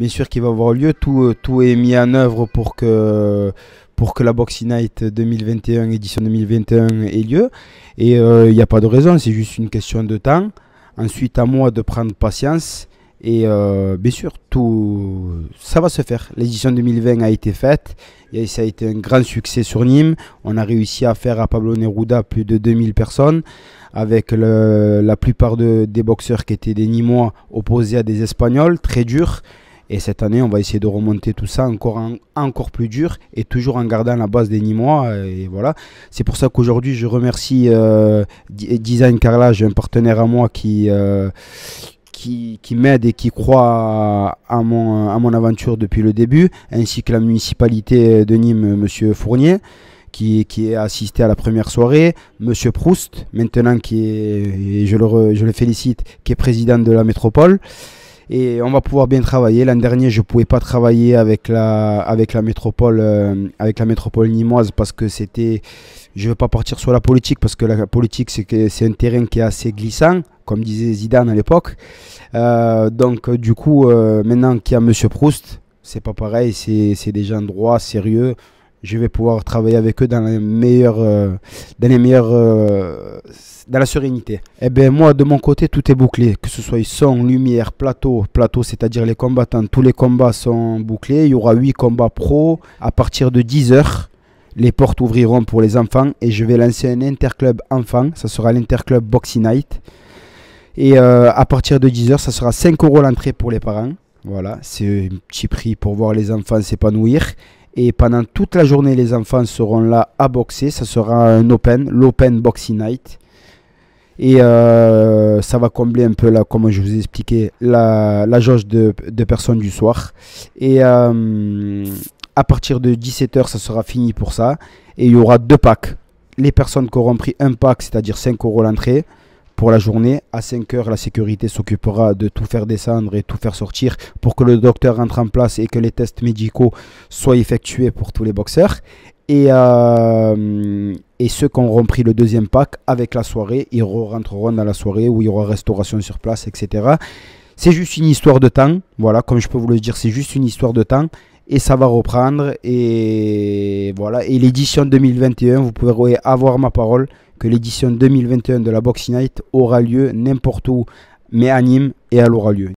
bien sûr qu'il va avoir lieu. Tout, euh, tout est mis en œuvre pour que, pour que la Boxing Night 2021, édition 2021, ait lieu. Et euh, il n'y a pas de raison, c'est juste une question de temps. Ensuite, à moi de prendre patience. Et euh, bien sûr, tout, ça va se faire. L'édition 2020 a été faite. Et ça a été un grand succès sur Nîmes. On a réussi à faire à Pablo Neruda plus de 2000 personnes. Avec le, la plupart des boxeurs qui étaient des Nîmois opposés à des Espagnols. Très dur. Et cette année, on va essayer de remonter tout ça encore, encore plus dur et toujours en gardant la base des Nîmois. Et voilà. C'est pour ça qu'aujourd'hui, je remercie euh, Design Carrelage, un partenaire à moi euh, qui. qui, m'aide et qui croit à mon, à mon aventure depuis le début, ainsi que la municipalité de Nîmes, Monsieur Fournier. Qui, qui, est assisté à la première soirée, Monsieur Proust, maintenant qui est, et je le, je le félicite, qui est président de la métropole et on va pouvoir bien travailler. L'an dernier, je ne pouvais pas travailler avec la, avec la métropole, euh, avec la métropole nimoise parce que c'était, je ne veux pas partir sur la politique parce que la politique c'est c'est un terrain qui est assez glissant, comme disait Zidane à l'époque. Euh, donc euh, du coup, maintenant qu'il y a Monsieur Proust, c'est pas pareil, c'est des gens droits, sérieux je vais pouvoir travailler avec eux dans les euh, dans les meilleurs, euh, dans la sérénité. Et eh ben moi de mon côté tout est bouclé, que ce soit son, lumière, plateau, plateau, c'est-à-dire les combattants, tous les combats sont bouclés. Il y aura 8 combats pro à partir de 10 heures. Les portes ouvriront pour les enfants et je vais lancer un interclub enfant. Ça sera l'interclub Boxing Night. Et euh, à partir de 10h, ça sera 5 euros l'entrée pour les parents. Voilà, c'est un petit prix pour voir les enfants s'épanouir. Et pendant toute la journée, les enfants seront là à boxer. Ça sera un open, l'open boxing night. Et euh, ça va combler un peu, là, comme je vous ai expliqué, la, jauge de, personnes du soir. Et euh, à partir de 17h, ça sera fini pour ça. Et il y aura deux packs. Les personnes qui auront pris un pack, c'est-à-dire 5 euros l'entrée, pour la journée. À 5 h la sécurité s'occupera de tout faire descendre et tout faire sortir pour que le docteur rentre en place et que les tests médicaux soient effectués pour tous les boxeurs. Et, euh, et, ceux qui auront pris le deuxième pack avec la soirée, ils rentreront dans la soirée où il y aura restauration sur place, etc. C'est juste une histoire de temps. Voilà, comme je peux vous le dire, c'est juste une histoire de temps. Et ça va reprendre. Et voilà. Et l'édition 2021, vous pouvez avoir ma parole que l'édition 2021 de la Boxing Night aura lieu n'importe où, mais à Nîmes et elle aura lieu.